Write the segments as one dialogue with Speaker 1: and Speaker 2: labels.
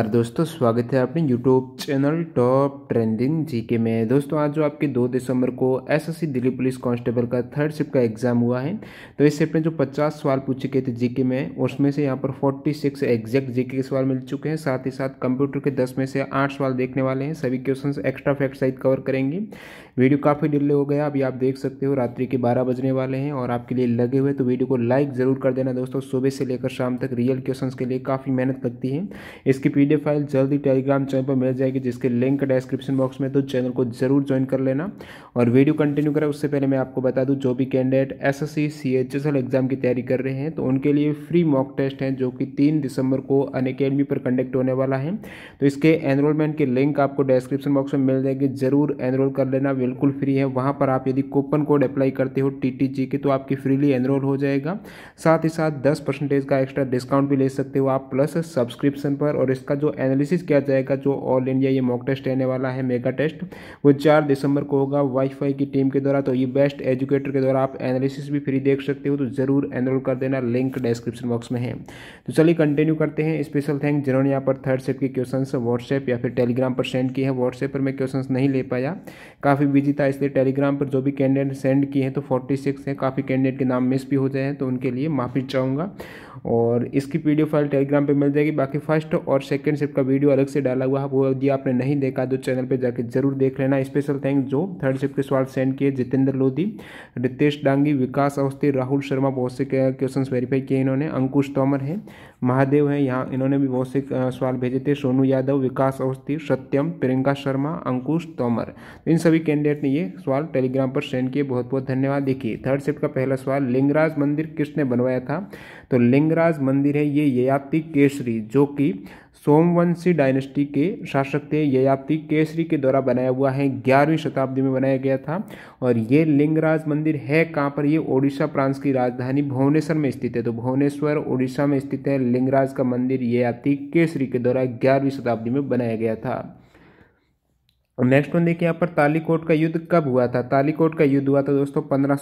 Speaker 1: नमस्कार दोस्तों स्वागत है आपने YouTube channel top trending GK में दोस्तों आज जो आपके 2 दिसंबर को एसएससी दिल्ली पुलिस कांस्टेबल का थर्ड शिफ्ट का एग्जाम हुआ है तो इस शिफ्ट में जो 50 सवाल पूछे गए थे जीके में उसमें से यहाँ पर 46 एग्जैक्ट जीके के सवाल मिल चुके हैं साथ ही साथ कंप्यूटर के दस में से आठ सवाल देखने वाले हैं सभी क्वेश्चन एक्स्ट्रा फैक्ट सहित कवर करेंगे वीडियो काफ़ी डिले हो गया अभी आप देख सकते हो रात्रि के बारह बजने वाले हैं और आपके लिए लगे हुए तो वीडियो को लाइक ज़रूर कर देना दोस्तों सुबह से लेकर शाम तक रियल क्वेश्चन के लिए काफ़ी मेहनत लगती है इसकी पी पीडीएफ फाइल जल्दी टेलीग्राम चैनल पर मिल जाएगी जिसके लिंक डिस्क्रिप्शन बॉक्स में तो चैनल को जरूर ज्वाइन कर लेना और वीडियो कंटिन्यू करें उससे पहले मैं आपको बता दूँ जो भी कैंडिडेट एस एस एग्जाम की तैयारी कर रहे हैं तो उनके लिए फ्री मॉक टेस्ट हैं जो कि तीन दिसंबर को अन पर कंडक्ट होने वाला है तो इसके एनरोलमेंट के लिंक आपको डिस्क्रिप्शन बॉक्स में मिल जाएगी ज़रूर एनरोल कर लेना बिल्कुल फ्री है वहाँ पर आप यदि कूपन कोड अप्लाई करते हो टी के तो आपकी फ्रीली एनरोल हो जाएगा साथ ही साथ दस परसेंटेज का एक्स्ट्रा डिस्काउंट भी ले सकते हो आप प्लस सब्सक्रिप्शन पर और इसका जो एनालिसिस किया जाएगा जो ऑल इंडिया ये मॉक टेस्ट रहने वाला है मेगा टेस्ट वो चार दिसंबर को होगा वाईफाई की टीम के द्वारा तो ये बेस्ट एजुकेटर के द्वारा आप एनालिसिस भी फ्री देख सकते हो तो ज़रूर एनरोल कर देना लिंक डिस्क्रिप्शन बॉक्स में है तो चलिए कंटिन्यू करते हैं स्पेशल थैंक जिन्होंने यहाँ पर थर्ड सेट के क्वेश्चन व्हाट्सएप या फिर टेलीग्राम पर सेंड किए हैं व्हाट्सएप पर मैं क्वेश्चन नहीं ले पाया काफ़ी बिजी था इसलिए टेलीग्राम पर जो भी कैंडिडेट सेंड किए हैं तो फोर्टी सिक्स हैं काफ़ी कैंडिडेट के नाम मिस भी हो जाए तो उनके लिए माफ़ी चाहूँगा और इसकी पी फाइल टेलीग्राम पर मिल जाएगी बाकी फर्स्ट और सेकेंड सेकेंड शिफ्ट का वीडियो अलग से डाला हुआ है वो यदि आपने नहीं देखा तो चैनल पर जाकर जरूर देख लेना स्पेशल थैंक जो थर्ड शिफ्ट के सवाल सेंड किए जितेंद्र लोधी रितेश डांगी विकास अवस्थी राहुल शर्मा बहुत से क्वेश्चन वेरीफाई किए इन्होंने अंकुश तोमर है महादेव है यहाँ इन्होंने भी बहुत से सवाल भेजे थे सोनू यादव विकास अवस्थी सत्यम प्रियंका शर्मा अंकुश तोमर इन सभी कैंडिडेट ने ये सवाल टेलीग्राम पर सेंड किए बहुत बहुत धन्यवाद देखिए थर्ड शिफ्ट का पहला सवाल लिंगराज मंदिर किसने बनवाया था तो लिंगराज मंदिर है ये ययाति केसरी जो कि सोमवंशी डायनेस्टी के शासक थे ययाति केसरी के द्वारा बनाया हुआ है ग्यारहवीं शताब्दी में बनाया गया था और ये लिंगराज मंदिर है कहाँ पर ये ओडिशा प्रांत की राजधानी भुवनेश्वर में स्थित है तो भुवनेश्वर ओडिशा में स्थित है लिंगराज का मंदिर ययाति केसरी के द्वारा ग्यारहवीं शताब्दी में बनाया गया था नेक्स्ट वन देखिए यहाँ पर तालीकोट का युद्ध कब हुआ था तालीकोट का युद्ध हुआ था दोस्तों पंद्रह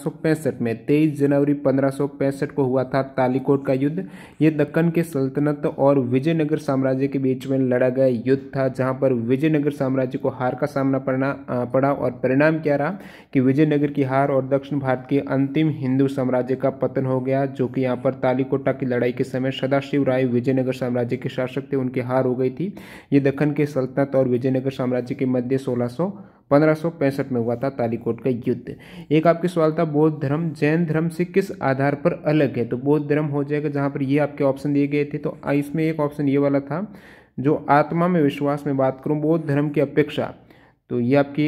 Speaker 1: में 23 जनवरी पंद्रह को हुआ था तालीकोट का युद्ध ये दक्कन के सल्तनत और विजयनगर साम्राज्य के बीच में लड़ा गया युद्ध था जहाँ पर विजयनगर साम्राज्य को हार का सामना पड़ना पड़ा और परिणाम क्या रहा कि विजयनगर की हार और दक्षिण भारत के अंतिम हिंदू साम्राज्य का पतन हो गया जो कि यहाँ पर तालीकोटा की लड़ाई के समय सदाशिव राय विजयनगर साम्राज्य के शासक थे उनकी हार हो गई थी ये दक्कन के सल्तनत और विजयनगर साम्राज्य के मध्य सोलह सौ में हुआ था तालीकोट का युद्ध एक आपके सवाल था बौद्ध धर्म जैन धर्म से किस आधार पर अलग है तो बौद्ध धर्म हो जाएगा जहाँ पर ये आपके ऑप्शन दिए गए थे तो इसमें एक ऑप्शन ये वाला था जो आत्मा में विश्वास में बात करूँ बौद्ध धर्म की अपेक्षा तो ये आपकी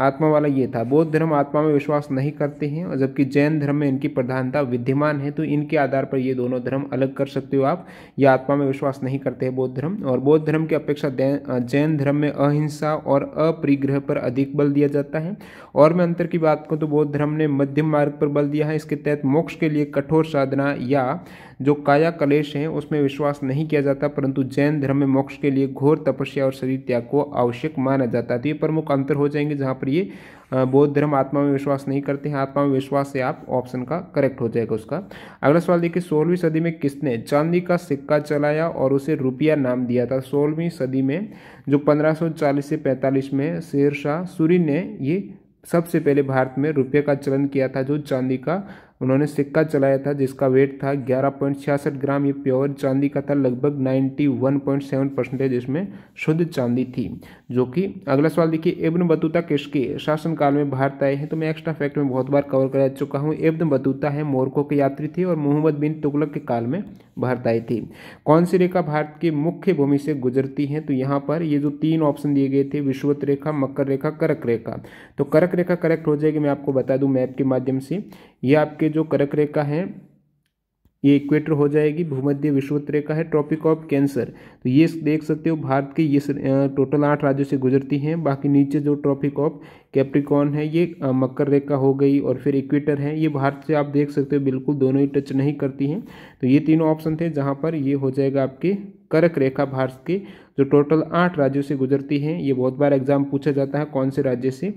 Speaker 1: आत्मा वाला ये था बौद्ध धर्म आत्मा में विश्वास नहीं करते हैं और जबकि जैन धर्म में इनकी प्रधानता विद्यमान है तो इनके आधार पर ये दोनों धर्म अलग कर सकते हो आप ये आत्मा में विश्वास नहीं करते हैं बौद्ध धर्म और बौद्ध धर्म की अपेक्षा जैन धर्म में अहिंसा और अपरिग्रह पर अधिक बल दिया जाता है और मैं अंतर की बात करूँ तो बौद्ध धर्म ने मध्यम मार्ग पर बल दिया है इसके तहत मोक्ष के लिए कठोर साधना या जो काया कलेश हैं उसमें विश्वास नहीं किया जाता परंतु जैन धर्म में मोक्ष के लिए घोर तपस्या और शरीर त्याग को आवश्यक माना जाता है तो ये प्रमुख अंतर हो जाएंगे जहाँ पर ये बौद्ध धर्म आत्मा में विश्वास नहीं करते हैं आत्मा में विश्वास से आप ऑप्शन का करेक्ट हो जाएगा उसका अगला सवाल देखिए सोलहवीं सदी में किसने चांदी का सिक्का चलाया और उसे रुपया नाम दिया था सोलहवीं सदी में जो 1540 से 45 में शेरशाह सूरी ने ये सबसे पहले भारत में रुपये का चलन किया था जो चांदी का उन्होंने सिक्का चलाया था जिसका वेट था ग्यारह पॉइंट छियासठ ग्राम ये प्योर चांदी का था लगभग ninety one point seven percentage इसमें शुद्ध चांदी थी जो कि अगला सवाल देखिए एब्न बतूता किसके शासनकाल में भारत आए हैं तो मैं एक्स्ट्रा फैक्ट में बहुत बार कवर करा चुका हूँ एब्न बतूता है मोरको के यात्री थे और मोहम्मद बिन तुगलक के काल में भारत आई थी कौन सी रेखा भारत की मुख्य भूमि से गुजरती है तो यहाँ पर ये जो तीन ऑप्शन दिए गए थे विश्वत रेखा मकर रेखा करक रेखा तो करक रेखा करेक्ट हो जाएगी मैं आपको बता दूँ मैप के माध्यम से ये आपके जो करक रेखा है ये इक्वेटर हो जाएगी भूमध्य विश्वत रेखा है ट्रॉपिक ऑफ कैंसर तो ये देख सकते हो भारत के ये टोटल आठ राज्यों से गुजरती हैं बाकी नीचे जो ट्रॉपिक ऑफ कैप्रिकॉन है ये मकर रेखा हो गई और फिर इक्वेटर है ये भारत से आप देख सकते हो बिल्कुल दोनों ही टच नहीं करती हैं तो ये तीनों ऑप्शन थे जहाँ पर ये हो जाएगा आपके करक रेखा भारत के जो टोटल आठ राज्यों से गुजरती हैं ये बहुत बार एग्जाम पूछा जाता है कौन से राज्य से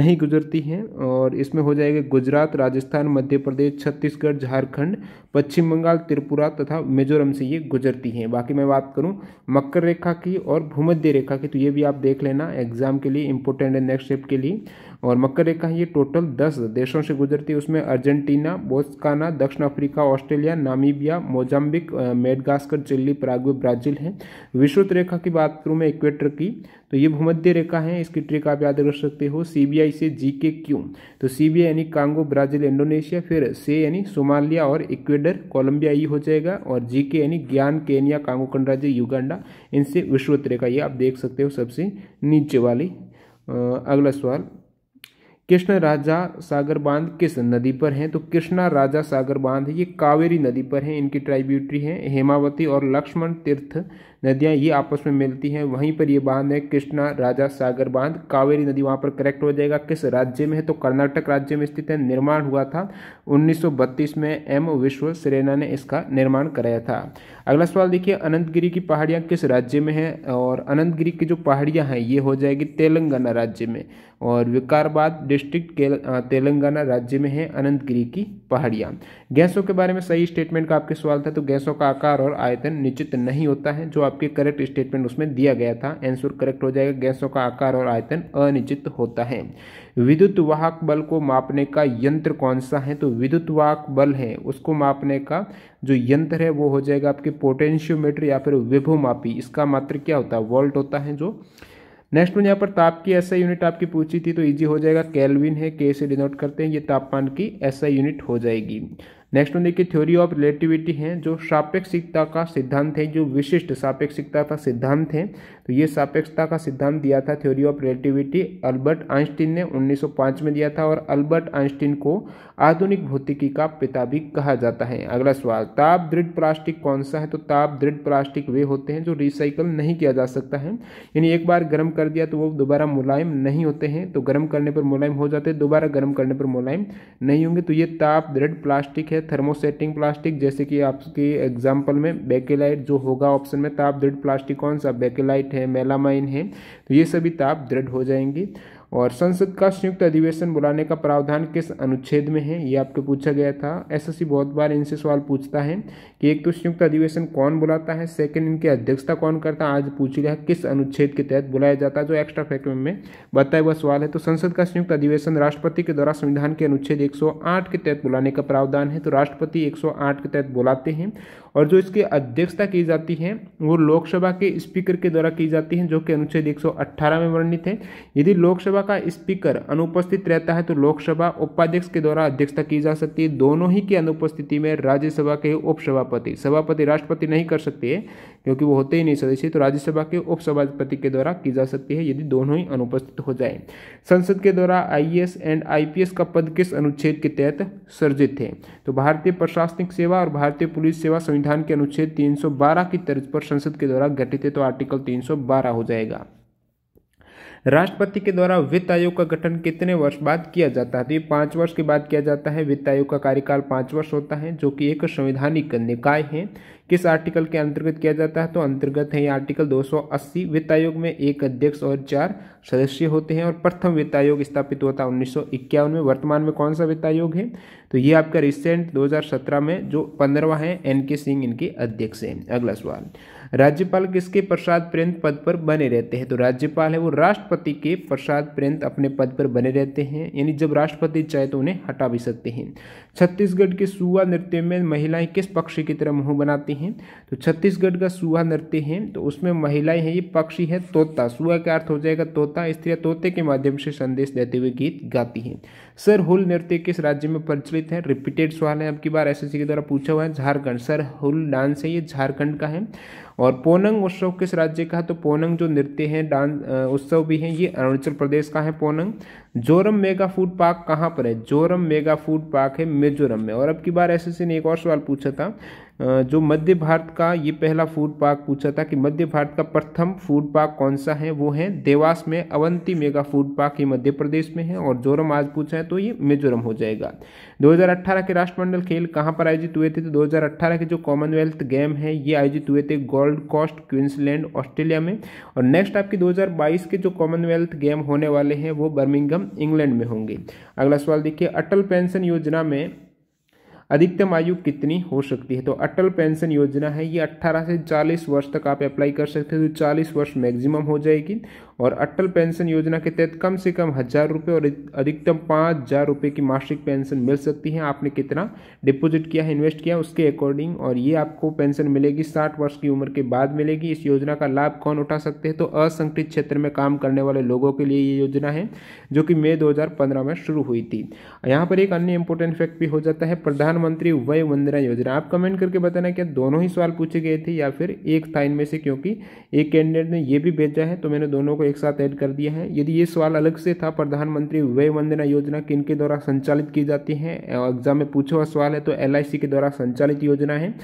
Speaker 1: नहीं गुजरती हैं और इसमें हो जाएगा गुजरात राजस्थान मध्य प्रदेश छत्तीसगढ़ झारखंड पश्चिम बंगाल त्रिपुरा तथा मिजोरम से ये गुजरती हैं बाकी मैं बात करूँ मकर रेखा की और भूमध्य रेखा की तो ये भी आप देख लेना एग्जाम के लिए इम्पोर्टेंट है नेक्स्ट स्टेप के लिए और मकर रेखा ये टोटल दस देशों से गुजरती है उसमें अर्जेंटीना बोस्काना दक्षिण Africa Australia Namibia Mozambique Madagascar Chile Paraguay Brazil है विश्वत रेखा की बात करूँ मैं इक्वेटर की तो ये भूमध्य रेखा है इसकी ट्रिक आप याद रख सकते हो सी से जी के क्यू तो सीबीआई यानी कांगो ब्राज़ील इंडोनेशिया फिर से यानी सोमालिया और इक्वेडर कोलंबिया ई हो जाएगा और जीके यानी ज्ञान केनिया कांगो कणराज्य युगांडा इनसे विश्वत रेखा ये आप देख सकते हो सबसे नीचे वाली अगला सवाल कृष्ण राजा सागर बांध किस नदी पर हैं तो कृष्णा राजा सागर बांध ये कावेरी नदी पर हैं इनकी ट्राइब्यूटरी हैं हेमावती और लक्ष्मण तीर्थ नदियाँ ये आपस में मिलती हैं वहीं पर ये बांध है कृष्णा राजा सागर बांध कावेरी नदी वहाँ पर करेक्ट हो जाएगा किस राज्य में है तो कर्नाटक राज्य में स्थित है निर्माण हुआ था 1932 में एम विश्व सेरेना ने इसका निर्माण कराया था अगला सवाल देखिए अनंतगिरी की पहाड़ियाँ किस राज्य में है और अनंतगिरी की जो पहाड़ियाँ हैं ये हो जाएगी तेलंगाना राज्य में और विकारबाद डिस्ट्रिक्ट तेलंगाना राज्य में है अनंतगिरी की पहाड़ियाँ गैसों के बारे में सही स्टेटमेंट का आपके सवाल था तो गैसों का आकार और आयतन निश्चित नहीं होता है जो आपके करेक्ट स्टेटमेंट उसमें दिया गया था आंसर करेक्ट हो जाएगा गैसों का आकार और आयतन अनिश्चित होता है विद्युत वाहक बल को मापने का यंत्र कौन सा है तो विद्युत वाहक बल है उसको मापने का जो यंत्र है वो हो जाएगा आपके पोटेंशियोमीटर या फिर मापी इसका मात्र क्या होता है वोल्ट होता है जो नेक्स्ट में यहाँ पर ताप की ऐसा यूनिट आपकी पूछी थी तो इजी हो जाएगा कैलविन है के से डिनोट करते हैं ये तापमान की ऐसा यूनिट हो जाएगी नेक्स्ट की थ्योरी ऑफ रिलेटिविटी है जो सापेक्षिकता का सिद्धांत है जो विशिष्ट सापेक्षिकता का सिद्धांत है तो ये सापेक्षता का सिद्धांत दिया था theory of relativity Albert Einstein ने 1905 में दिया था और अल्बर्ट आइंस्टीन को आधुनिक भौतिकी का पिता भी कहा जाता है अगला सवाल ताप दृढ़ प्लास्टिक कौन सा है तो ताप दृढ़ प्लास्टिक वे होते हैं जो रिसाइकल नहीं किया जा सकता है यानी एक बार गर्म कर दिया तो वो दोबारा मुलायम नहीं होते हैं तो गर्म करने पर मुलायम हो जाते हैं दोबारा गर्म करने पर मुलायम नहीं होंगे तो ये ताप दृढ़ प्लास्टिक है थर्मोसेटिंग प्लास्टिक जैसे कि आपके एग्जाम्पल में बेकेलाइट जो होगा ऑप्शन में ताप दृढ़ प्लास्टिक कौन सा बेकेलाइट है मेलामाइन है तो ये सभी ताप दृढ़ हो जाएंगे और संसद का संयुक्त अधिवेशन बुलाने का प्रावधान किस अनुच्छेद में है ये आपको पूछा गया था एसएससी बहुत बार इनसे सवाल पूछता है कि एक तो संयुक्त अधिवेशन कौन बुलाता है सेकंड इनकी अध्यक्षता कौन करता है आज पूछ लिया किस अनुच्छेद के तहत बुलाया जाता है जो एक्स्ट्रा फैक्ट में बताया हुआ सवाल है तो संसद का संयुक्त अधिवेशन राष्ट्रपति के द्वारा संविधान के अनुच्छेद एक के तहत बुलाने का प्रावधान है तो राष्ट्रपति एक के तहत बुलाते हैं और जो इसकी अध्यक्षता की जाती है वो लोकसभा के स्पीकर के द्वारा की जाती है जो कि अनुच्छेद एक में वर्णित है यदि लोकसभा लोकसभा का स्पीकर अनुपस्थित रहता है तो लोकसभा उपाध्यक्ष के द्वारा अध्यक्षता की जा सकती है दोनों ही की अनुपस्थिति में राज्यसभा के उपसभापति सभापति राष्ट्रपति नहीं कर सकते है क्योंकि वो होते ही नहीं सदस्य तो राज्यसभा के उपसभापति के द्वारा की जा सकती है यदि दोनों ही अनुपस्थित हो जाए संसद के द्वारा आई एंड आई का पद किस अनुच्छेद के तहत सर्जित है तो भारतीय प्रशासनिक सेवा और भारतीय पुलिस सेवा संविधान के अनुच्छेद तीन की तर्ज पर संसद के द्वारा गठित है तो आर्टिकल तीन हो जाएगा राष्ट्रपति के द्वारा वित्त आयोग का गठन कितने वर्ष बाद किया जाता है तो ये पाँच वर्ष के बाद किया जाता है वित्त आयोग का कार्यकाल पाँच वर्ष होता है जो कि एक संवैधानिक निकाय है किस आर्टिकल के अंतर्गत किया जाता है तो अंतर्गत है ये आर्टिकल 280 वित्त आयोग में एक अध्यक्ष और चार सदस्य होते हैं और प्रथम वित्त आयोग स्थापित होता है उन्नीस में वर्तमान में कौन सा वित्त आयोग है तो ये आपका रिसेंट 2017 में जो पंद्रवा है एन के सिंह इनके अध्यक्ष हैं अगला सवाल राज्यपाल किसके प्रसाद पर्यंत पद पर बने रहते हैं तो राज्यपाल है वो राष्ट्रपति के प्रसाद पर्यंत अपने पद पर बने रहते हैं यानी जब राष्ट्रपति चाहे तो उन्हें हटा भी सकते हैं छत्तीसगढ़ के सुहा नृत्य में महिलाएं किस पक्षी की तरह मुंह बनाती हैं तो छत्तीसगढ़ का सुहा नृत्य है तो उसमें महिलाएं हैं ये पक्षी है तोता सुहा का अर्थ हो जाएगा तोता स्त्री तोते के माध्यम से संदेश देते हुए गीत गाती हैं सर हुल नृत्य किस राज्य में प्रचलित है रिपीटेड सवाल है अब की बार एस के द्वारा पूछा हुआ है झारखंड सर हुल डांस है ये झारखंड का है और पोनंग उत्सव किस राज्य का है तो पोनंग जो नृत्य है डांस उत्सव भी है ये अरुणाचल प्रदेश का है पोनंग जोरम मेगा फूड पार्क कहाँ पर है जोरम मेगा फूड पार्क है मिजोरम में और अब की बार एस ने एक और सवाल पूछा था जो मध्य भारत का ये पहला फूड पार्क पूछा था कि मध्य भारत का प्रथम फूड पार्क कौन सा है वो है देवास में अवंती मेगा फूड पार्क ये मध्य प्रदेश में है और जोरम आज पूछा है तो ये मिजोरम हो जाएगा 2018 के राष्ट्रमंडल खेल कहाँ पर आयोजित हुए थे तो 2018 के जो कॉमनवेल्थ गेम है ये आयोजित हुए थे गोल्ड कोस्ट क्वींसलैंड ऑस्ट्रेलिया में और नेक्स्ट आपके दो के जो कॉमनवेल्थ गेम होने वाले हैं वो बर्मिंगम इंग्लैंड में होंगे अगला सवाल देखिए अटल पेंशन योजना में अधिकतम आयु कितनी हो सकती है तो अटल पेंशन योजना है ये 18 से 40 वर्ष तक आप अप्लाई कर सकते हो तो 40 वर्ष मैक्सिमम हो जाएगी और अटल पेंशन योजना के तहत कम से कम हज़ार रुपये और अधिकतम पाँच हज़ार रुपये की मासिक पेंशन मिल सकती है आपने कितना डिपॉजिट किया है इन्वेस्ट किया उसके अकॉर्डिंग और ये आपको पेंशन मिलेगी साठ वर्ष की उम्र के बाद मिलेगी इस योजना का लाभ कौन उठा सकते हैं तो असंगठित क्षेत्र में काम करने वाले लोगों के लिए ये योजना है जो कि मई दो में शुरू हुई थी यहाँ पर एक अन्य इंपॉर्टेंट फैक्ट भी हो जाता है प्रधानमंत्री वय वंदना योजना आप कमेंट करके बताना क्या दोनों ही सवाल पूछे गए थे या फिर एक था इनमें से क्योंकि एक कैंडिडेट ने यह भी भेजा है तो मैंने दोनों को एक साथ ऐड कर दिया है यदि ये सवाल अलग से था प्रधानमंत्री व्यय वंदना योजना किन के द्वारा संचालित की जाती है एग्जाम में पूछा हुआ सवाल है तो एल के द्वारा संचालित योजना है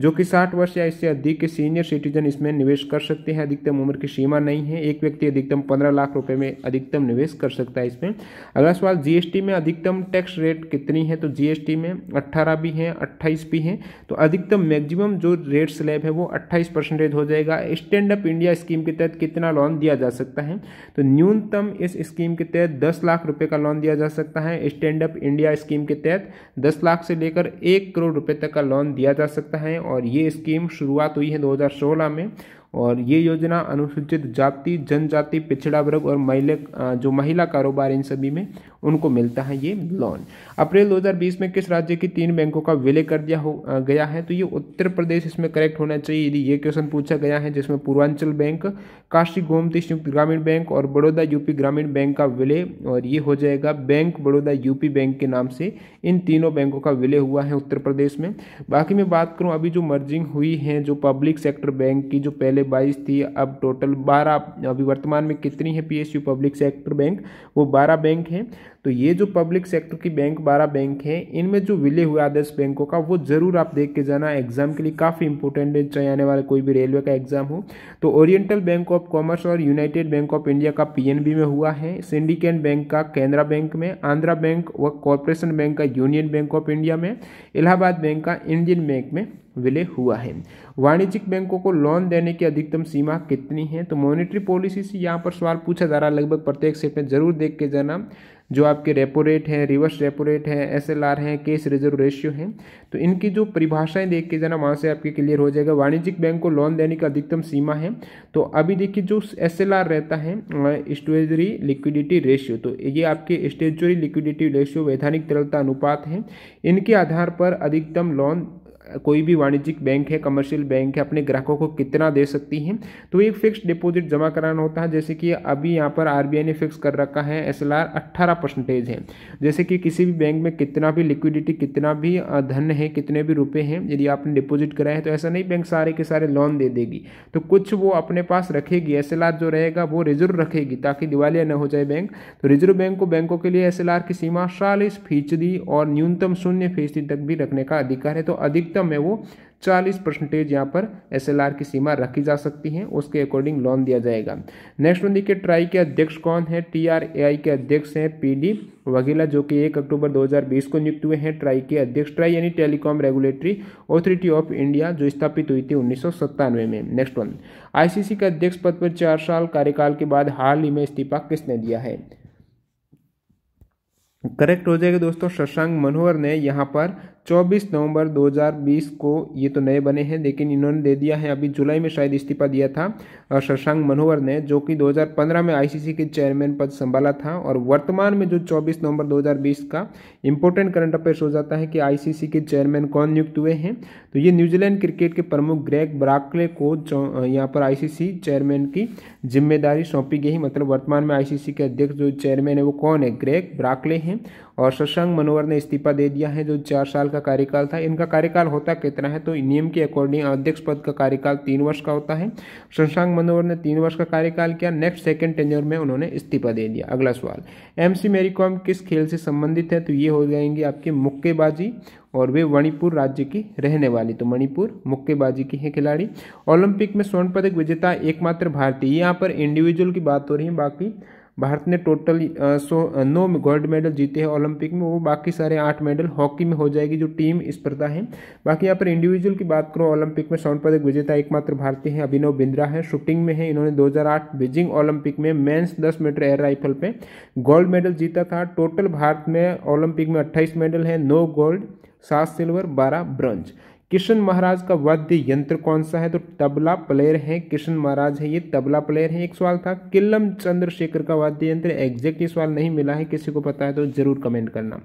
Speaker 1: जो कि 60 वर्ष या इससे अधिक के सीनियर सिटीजन इसमें निवेश कर सकते हैं अधिकतम उम्र की सीमा नहीं है एक व्यक्ति अधिकतम 15 लाख रुपए में अधिकतम निवेश कर सकता है इसमें अगला सवाल जीएसटी में अधिकतम टैक्स रेट कितनी है तो जीएसटी में 18 भी है 28 भी है तो अधिकतम मैक्सिमम जो रेट स्लैब है वो अट्ठाईस परसेंटेज हो जाएगा स्टैंड अप इंडिया स्कीम के तहत कितना लोन दिया जा सकता है तो न्यूनतम इस स्कीम के तहत दस लाख रुपये का लोन दिया जा सकता है स्टैंड अप इंडिया स्कीम के तहत दस लाख से लेकर एक करोड़ रुपये तक का लोन दिया जा सकता है और ये स्कीम शुरुआत हुई है 2016 में और ये योजना अनुसूचित जाति जनजाति पिछड़ा वर्ग और महिला जो महिला कारोबार इन सभी में उनको मिलता है ये लोन अप्रैल 2020 में किस राज्य की तीन बैंकों का विलय कर दिया हो गया है तो ये उत्तर प्रदेश इसमें करेक्ट होना चाहिए यदि ये क्वेश्चन पूछा गया है जिसमें पूर्वांचल बैंक काशी गोमती संयुक्त ग्रामीण बैंक और बड़ौदा यूपी ग्रामीण बैंक का विलय और ये हो जाएगा बैंक बड़ौदा यूपी बैंक के नाम से इन तीनों बैंकों का विलय हुआ है उत्तर प्रदेश में बाकी मैं बात करूँ अभी जो मर्जिंग हुई है जो पब्लिक सेक्टर बैंक की जो पहले पहले 22 थी अब टोटल बारह अभी वर्तमान में कितनी है पीएसयू पब्लिक सेक्टर बैंक वो बारह बैंक हैं तो ये जो पब्लिक सेक्टर की बैंक बारह बैंक हैं इनमें जो विलय हुआ आदर्श बैंकों का वो ज़रूर आप देख के जाना एग्जाम के लिए काफ़ी इंपॉर्टेंट है चाहे आने वाला कोई भी रेलवे का एग्जाम हो तो ओरिएंटल बैंक ऑफ कॉमर्स और यूनाइटेड बैंक ऑफ इंडिया का पीएनबी में हुआ है सिंडिकेट बैंक का कैनरा बैंक में आंध्रा बैंक व कॉरपोरेशन बैंक का यूनियन बैंक ऑफ इंडिया में इलाहाबाद बैंक का इंडियन बैंक में विलय हुआ है वाणिज्यिक बैंकों को लोन देने की अधिकतम सीमा कितनी है तो मॉनेटरी पॉलिसी से यहाँ पर सवाल पूछा जा रहा है लगभग प्रत्येक सेट में जरूर देख के जाना जो आपके रेपो रेट हैं रिवर्स रेपो रेट हैं एस एल आर हैं केस रिजर्व रेशियो हैं तो इनकी जो परिभाषाएं देख के जाना वहाँ से आपके क्लियर हो जाएगा वाणिज्यिक बैंक को लोन देने का अधिकतम सीमा है तो अभी देखिए जो एस एल आर रहता है स्टेजरी लिक्विडिटी रेशियो तो ये आपके स्टेजरी लिक्विडिटी रेशियो वैधानिक तरलता अनुपात है इनके आधार पर अधिकतम लोन कोई भी वाणिज्यिक बैंक है कमर्शियल बैंक है अपने ग्राहकों को कितना दे सकती है तो एक फिक्स डिपॉजिट जमा कराना होता है जैसे कि अभी यहाँ पर आर ने फिक्स कर रखा है एस एल परसेंटेज है जैसे कि किसी भी बैंक में कितना भी लिक्विडिटी कितना भी धन है कितने भी रुपए हैं यदि आपने डिपॉजिट कराया है तो ऐसा नहीं बैंक सारे के सारे लोन दे देगी तो कुछ वो अपने पास रखेगी एस जो रहेगा वो रिजर्व रखेगी ताकि दिवालिया न हो जाए बैंक तो रिजर्व बैंक को बैंकों के लिए एस की सीमा चालीस फीसदी और न्यूनतम शून्य फीसदी तक भी रखने का अधिकार है तो अधिकतम अधिकतम है वो चालीस परसेंटेज यहाँ पर एस की सीमा रखी जा सकती है उसके अकॉर्डिंग लोन दिया जाएगा नेक्स्ट में देखिए ट्राई के अध्यक्ष कौन है टी आर ए आई के अध्यक्ष हैं पी डी वघेला जो कि एक अक्टूबर 2020 को नियुक्त हुए हैं ट्राई के अध्यक्ष ट्राई यानी Telecom Regulatory Authority of India जो स्थापित हुई थी उन्नीस में नेक्स्ट वन आई के अध्यक्ष पद पर चार साल कार्यकाल के बाद हाल ही में इस्तीफा किसने दिया है करेक्ट हो जाएगा दोस्तों शशांक मनोहर ने यहाँ पर 24 नवंबर 2020 को ये तो नए बने हैं लेकिन इन्होंने दे दिया है अभी जुलाई में शायद इस्तीफा दिया था शशांक मनोहर ने जो कि 2015 में आईसीसी के चेयरमैन पद संभाला था और वर्तमान में जो 24 नवंबर 2020 का इंपॉर्टेंट करंट अफेयर्स हो जाता है कि आईसीसी के चेयरमैन कौन नियुक्त हुए हैं तो ये न्यूजीलैंड क्रिकेट के प्रमुख ग्रेग ब्राकले को यहाँ पर आई चेयरमैन की जिम्मेदारी सौंपी गई मतलब वर्तमान में आई के अध्यक्ष जो चेयरमैन है वो कौन है ग्रेक ब्राकले हैं और शशांक मनोहर ने इस्तीफा दे दिया है जो चार साल का का कार्यकाल था इनका कार्यकाल होता कितना है तो नियम के अकॉर्डिंग अध्यक्ष पद का कार्यकाल तीन वर्ष का होता है शशांक मनोहर ने तीन वर्ष का कार्यकाल किया नेक्स्ट सेकेंड टेन्योर में उन्होंने इस्तीफा दे दिया अगला सवाल एम सी किस खेल से संबंधित है तो ये हो जाएंगे आपके मुक्केबाजी और वे मणिपुर राज्य की रहने वाली तो मणिपुर मुक्केबाजी की है खिलाड़ी ओलंपिक में स्वर्ण पदक विजेता एकमात्र भारतीय यहाँ पर इंडिविजुअल की बात हो रही है बाकी भारत ने टोटल सो नौ गोल्ड मेडल जीते हैं ओलंपिक में वो बाकी सारे आठ मेडल हॉकी में हो जाएगी जो टीम स्पर्धा है बाकी यहाँ पर इंडिविजुअल की बात करो ओलंपिक में स्वर्ण पदक विजेता एकमात्र भारतीय हैं अभिनव बिंद्रा है शूटिंग में है इन्होंने 2008 बीजिंग ओलंपिक में मैंस दस मीटर एयर राइफल पर गोल्ड मेडल जीता था टोटल भारत में ओलंपिक में अट्ठाईस मेडल है नौ गोल्ड सात सिल्वर बारह ब्रॉन्ज किशन महाराज का वाद्य यंत्र कौन सा है तो तबला प्लेयर है किशन महाराज है ये तबला प्लेयर है एक सवाल था किल्लम चंद्रशेखर का वाद्य यंत्र एग्जैक्ट ये सवाल नहीं मिला है किसी को पता है तो जरूर कमेंट करना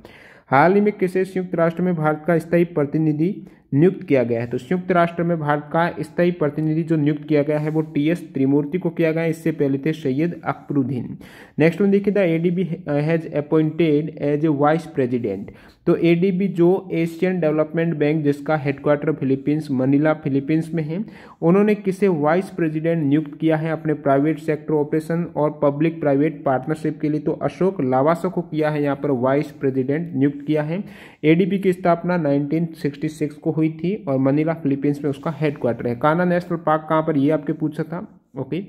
Speaker 1: हाल ही में किसे संयुक्त राष्ट्र में भारत का स्थायी प्रतिनिधि नियुक्त किया गया है तो संयुक्त राष्ट्र में भारत का स्थायी प्रतिनिधि जो नियुक्त किया गया है वो टी एस त्रिमूर्ति को किया गया है इससे पहले थे सैयद अकबरुद्दीन नेक्स्ट में देखिए the ADB has appointed as a vice president तो एडीबी जो एशियन डेवलपमेंट बैंक जिसका हेडक्वार्टर फिलीपींस मनीला फिलीपींस में है उन्होंने किसे वाइस प्रेसिडेंट नियुक्त किया है अपने प्राइवेट सेक्टर ऑपरेशन और पब्लिक प्राइवेट पार्टनरशिप के लिए तो अशोक लावासा को किया है यहाँ पर वाइस प्रेसिडेंट नियुक्त किया है एडीपी की स्थापना 1966 को हुई थी और मनीला फिलीपींस में उसका हेडक्वार्टर है काना नेशनल पार्क कहाँ पर ये आपके पूछा था ओके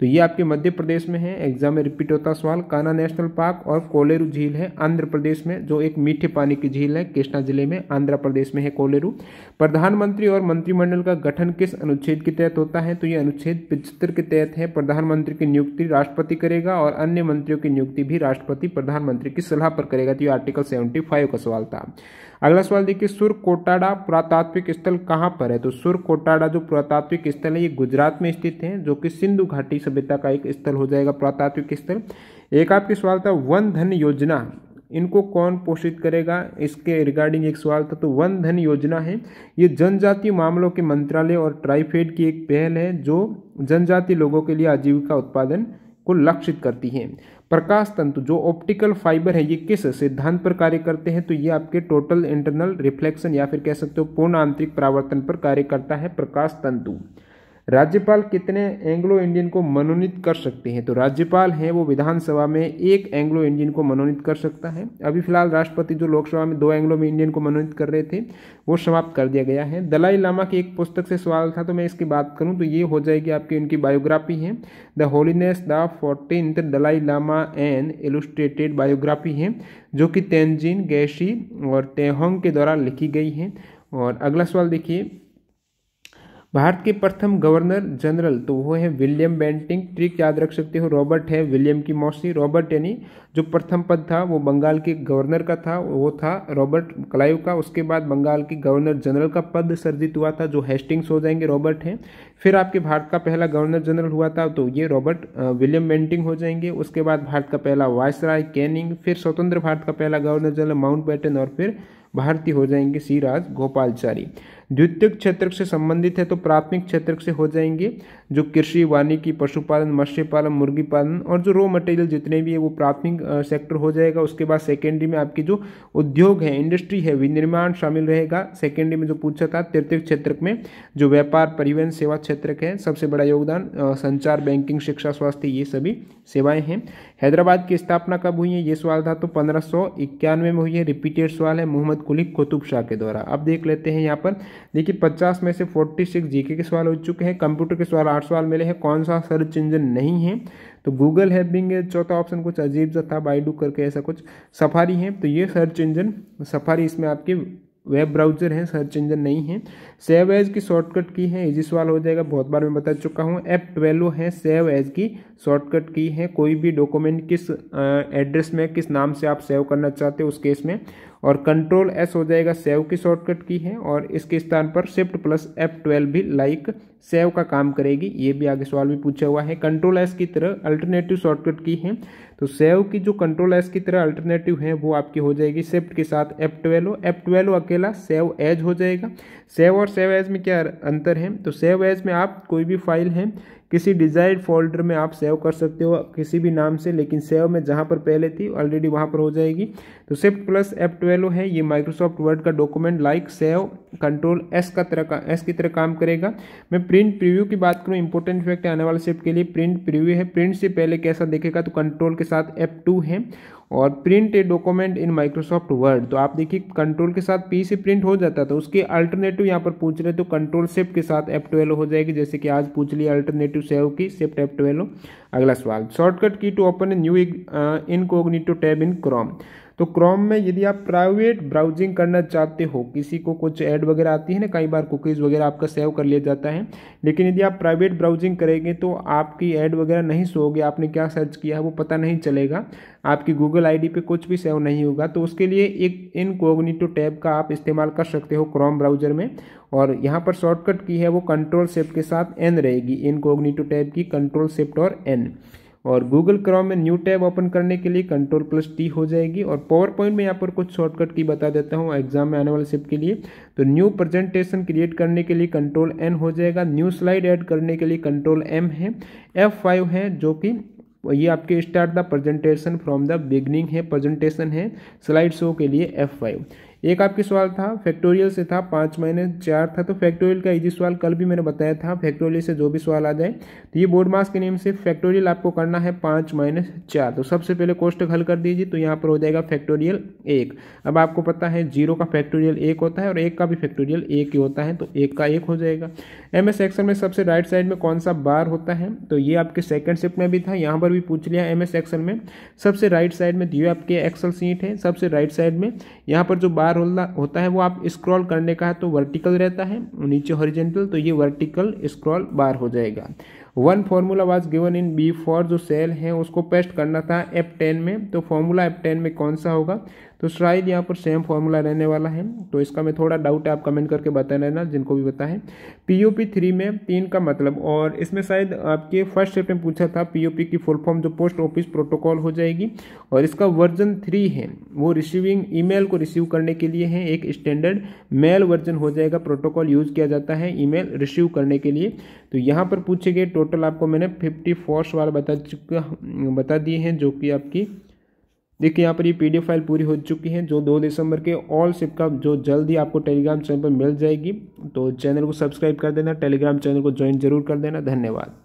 Speaker 1: तो ये आपके मध्य प्रदेश में है एग्जाम में रिपीट होता सवाल काना नेशनल पार्क और कोलेरू झील है आंध्र प्रदेश में जो एक मीठे पानी की झील है कृष्णा जिले में आंध्र प्रदेश में है कोलेरू प्रधानमंत्री और मंत्रिमंडल का गठन किस अनुच्छेद के तहत होता है तो ये अनुच्छेद पिछहत्तर के तहत है प्रधानमंत्री की नियुक्ति राष्ट्रपति करेगा और अन्य मंत्रियों की नियुक्ति भी राष्ट्रपति प्रधानमंत्री की सलाह पर करेगा तो ये आर्टिकल सेवेंटी का सवाल था अगला सवाल देखिए सुर कोटाड़ा पुरातात्विक स्थल कहाँ पर है तो सुर कोटाड़ा जो पुरातात्विक स्थल है ये गुजरात में स्थित है जो कि सिंधु घाटी सभ्यता का एक स्थल हो जाएगा पुरातात्विक स्थल एक आपके सवाल था वन धन योजना इनको कौन पोषित करेगा इसके रिगार्डिंग एक सवाल था तो वन धन योजना है ये जनजातीय मामलों के मंत्रालय और ट्राइफेड की एक पहल है जो जनजातीय लोगों के लिए आजीविका उत्पादन को लक्षित करती है प्रकाश तंतु जो ऑप्टिकल फाइबर है ये किस सिद्धांत पर कार्य करते हैं तो ये आपके टोटल इंटरनल रिफ्लेक्शन या फिर कह सकते हो पूर्ण आंतरिक परावर्तन पर कार्य करता है प्रकाश तंतु राज्यपाल कितने एंग्लो इंडियन को मनोनीत कर सकते हैं तो राज्यपाल हैं वो विधानसभा में एक एंग्लो इंडियन को मनोनीत कर सकता है अभी फिलहाल राष्ट्रपति जो लोकसभा में दो एंग्लो में इंडियन को मनोनीत कर रहे थे वो समाप्त कर दिया गया है दलाई लामा की एक पुस्तक से सवाल था तो मैं इसकी बात करूँ तो ये हो जाएगी आपकी उनकी बायोग्राफी है the holiness the fourteen Dalai Lama an illustrated biography है जो कि तेंजिन गैशी और तेहोंग के द्वारा लिखी गई है और अगला सवाल देखिए भारत के प्रथम गवर्नर जनरल तो वो है विलियम बेंटिंग ट्रिक याद रख सकते हो रॉबर्ट है विलियम की मौसी रॉबर्ट यानी जो प्रथम पद था वो बंगाल के गवर्नर का था वो था रॉबर्ट क्लाइव का उसके बाद बंगाल के गवर्नर जनरल का पद सर्जित हुआ था जो हेस्टिंग्स हो जाएंगे रॉबर्ट हैं फिर आपके भारत का पहला गवर्नर जनरल हुआ था तो ये रॉबर्ट विलियम बेंटिंग हो जाएंगे उसके बाद भारत का पहला वायस राय कैनिंग फिर स्वतंत्र भारत का पहला गवर्नर जनरल माउंट बैटन और फिर भारतीय हो जाएंगे सीराज गोपालचारी द्वितीयक क्षेत्र से संबंधित है तो प्राथमिक क्षेत्र से हो जाएंगे जो कृषि वानिकी पशुपालन मत्स्य पालन मुर्गी पालन और जो रॉ मटेरियल जितने भी है वो प्राथमिक सेक्टर हो जाएगा उसके बाद सेकेंडरी में आपकी जो उद्योग है इंडस्ट्री है विनिर्माण शामिल रहेगा सेकेंडरी में जो पूछा था तृतीय क्षेत्र में जो व्यापार परिवहन सेवा क्षेत्र है सबसे बड़ा योगदान संचार बैंकिंग शिक्षा स्वास्थ्य ये सभी सेवाएं हैं हैदराबाद की स्थापना कब हुई है ये सवाल था तो पंद्रह में हुई है रिपीटेड सवाल है मोहम्मद कुलिक कुतुब शाह के द्वारा अब देख लेते हैं यहाँ पर देखिए पचास में से फोर्टी सिक्स जीके के सवाल हो चुके हैं कंप्यूटर के सवाल आठ सवाल मिले हैं कौन सा सर्च इंजन नहीं है तो गूगल है बिंग चौथा ऑप्शन कुछ अजीब सा था बाइडू करके ऐसा कुछ सफारी है तो ये सर्च इंजन सफारी इसमें आपके वेब ब्राउजर है सर्च इंजन नहीं है सेव एज की शॉर्टकट की है इजी सवाल हो जाएगा बहुत बार मैं बता चुका हूँ एप ट्वेल्व है सेव एज की शॉर्टकट की है कोई भी डॉक्यूमेंट किस एड्रेस में किस नाम से आप सेव करना चाहते हो उस केस में और कंट्रोल एस हो जाएगा सेव की शॉर्टकट की है और इसके स्थान पर शिफ्ट प्लस एफ ट्वेल्व भी लाइक सेव का काम करेगी ये भी आगे सवाल भी पूछा हुआ है कंट्रोल एस की तरह अल्टरनेटिव शॉर्टकट की है तो सेव की जो कंट्रोल एस की तरह अल्टरनेटिव है वो आपकी हो जाएगी शिफ्ट के साथ एफ ट्वेल्व एफ ट्वेल्व अकेला सेव एज हो जाएगा सेव और सेव एज में क्या अंतर है तो सेव एज में आप कोई भी फाइल है किसी डिजायर्ड फोल्डर में आप सेव कर सकते हो किसी भी नाम से लेकिन सेव में जहाँ पर पहले थी ऑलरेडी वहाँ पर हो जाएगी तो सिर्फ प्लस एफ ट्वेल्व है ये माइक्रोसॉफ्ट वर्ड का document like save control S का तरह का एस की तरह काम करेगा मैं प्रिंट प्रीव्यू की बात करूँ इंपॉर्टेंट फैक्ट आने वाले शिफ्ट के लिए प्रिंट प्रीव्यू है प्रिंट से पहले कैसा देखेगा तो कंट्रोल के साथ एफ टू है और print a document in Microsoft Word तो आप देखिए कंट्रोल के साथ पी से प्रिंट हो जाता तो उसके अल्टरनेटिव यहाँ पर पूछ रहे तो कंट्रोल सेप के साथ एफ ट्वेल्व हो जाएगी जैसे कि आज पूछ लिया अल्टरनेटिव सेव की सेप्ट एफ ट्वेल्व अगला सवाल shortcut key to open a new incognito tab in Chrome तो क्रोम में यदि आप प्राइवेट ब्राउजिंग करना चाहते हो किसी को कुछ ऐड वगैरह आती है ना कई बार कुकीज़ वगैरह आपका सेव कर लिया जाता है लेकिन यदि आप प्राइवेट ब्राउजिंग करेंगे तो आपकी ऐड वगैरह नहीं सोगे होगी आपने क्या सर्च किया है वो पता नहीं चलेगा आपकी गूगल आई पे कुछ भी सेव नहीं होगा तो उसके लिए एक इन कोग्निटो टैब का आप इस्तेमाल कर सकते हो क्रोम ब्राउजर में और यहाँ पर शॉर्टकट की है वो कंट्रोल सेप्ट के साथ एन रहेगी इन कोग्निटो टैब की कंट्रोल सेप्ट और एन और गूगल क्रोम में न्यू टैब ओपन करने के लिए कंट्रोल प्लस टी हो जाएगी और पावर पॉइंट में यहाँ पर कुछ शॉर्टकट की बता देता हूँ एग्जाम में आने वाले सिप के लिए तो न्यू प्रेजेंटेशन क्रिएट करने के लिए कंट्रोल एन हो जाएगा न्यू स्लाइड ऐड करने के लिए कंट्रोल एम है एफ फाइव है जो कि ये आपके start the presentation from the beginning है प्रेजेंटेशन है स्लाइड शो के लिए एफ फाइव एक आपके सवाल था फैक्टोरियल से था पाँच माइनस चार था तो फैक्टोरियल का इजी सवाल कल भी मैंने बताया था फैक्टोरियल से जो भी सवाल आ जाए तो ये बोर्ड मास के नियम से फैक्टोरियल आपको करना है पाँच माइनस चार तो सबसे पहले कोष्ट हल कर दीजिए तो यहाँ पर हो जाएगा फैक्टोरियल एक अब आपको पता है जीरो का फैक्टोरियल एक होता है और एक का भी फैक्टोरियल एक ही होता है तो एक का एक हो जाएगा एम एस एक्सल में सबसे राइट साइड में कौन सा बार होता है तो ये आपके सेकेंड शिफ्ट में भी था यहाँ पर भी पूछ लिया एम एस एक्सल में सबसे राइट साइड में दिए आपके एक्सल सीट है सबसे राइट साइड में यहाँ पर जो बार बार होता है वो आप स्क्रॉल करने का है तो वर्टिकल रहता है नीचे हॉरिजेंटल तो ये वर्टिकल स्क्रॉल बार हो जाएगा one formula was given in B four जो सेल है उसको पेस्ट करना था एप टेन में तो फार्मूला एप टेन में कौन सा होगा तो शायद यहाँ पर सेम फॉर्मूला रहने वाला है तो इसका मैं थोड़ा डाउट है आप कमेंट करके बता रहना जिनको भी बताएं पी ओ पी थ्री में तीन का मतलब और इसमें शायद आपके फर्स्ट स्टेप में पूछा था पी ओ पी की फुल फॉर्म जो पोस्ट ऑफिस प्रोटोकॉल हो जाएगी और इसका वर्जन थ्री है वो रिसीविंग मेल को रिसीव करने के लिए है एक स्टैंडर्ड मेल वर्जन हो जाएगा प्रोटोकॉल यूज़ किया जाता है मेल रिसीव करने के लिए तो यहाँ पर पूछे गए टोटल आपको मैंने फिफ्टी फोर्स वाला बता चुका बता दिए हैं जो कि आपकी देखिए यहाँ पर ये पीडीएफ फाइल पूरी हो चुकी है जो दो दिसंबर के ऑल सिप का जो जल्द ही आपको टेलीग्राम चैनल पर मिल जाएगी तो चैनल को सब्सक्राइब कर देना टेलीग्राम चैनल को ज्वाइन जरूर कर देना धन्यवाद